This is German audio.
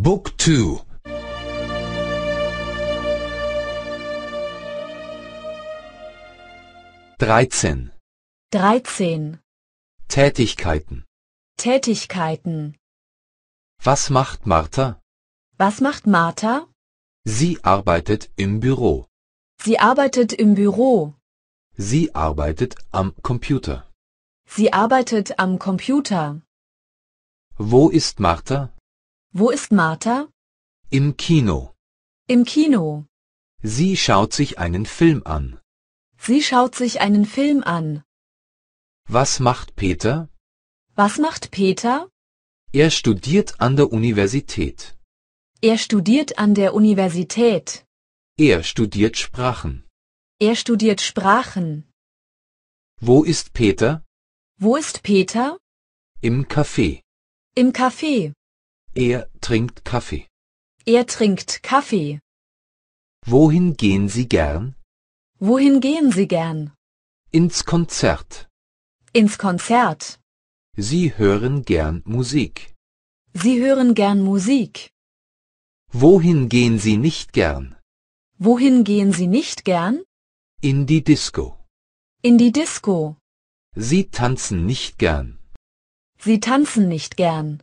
Book 2 13 13 Tätigkeiten Tätigkeiten Was macht Martha? Was macht Martha? Sie arbeitet im Büro. Sie arbeitet im Büro. Sie arbeitet am Computer. Sie arbeitet am Computer. Wo ist Martha? Wo ist Martha? Im Kino. Im Kino. Sie schaut sich einen Film an. Sie schaut sich einen Film an. Was macht Peter? Was macht Peter? Er studiert an der Universität. Er studiert an der Universität. Er studiert Sprachen. Er studiert Sprachen. Wo ist Peter? Wo ist Peter? Im Café. Im Café. Er trinkt Kaffee. Er trinkt Kaffee. Wohin gehen Sie gern? Wohin gehen Sie gern? Ins Konzert. Ins Konzert. Sie hören gern Musik. Sie hören gern Musik. Wohin gehen Sie nicht gern? Wohin gehen Sie nicht gern? In die Disco. In die Disco. Sie tanzen nicht gern. Sie tanzen nicht gern.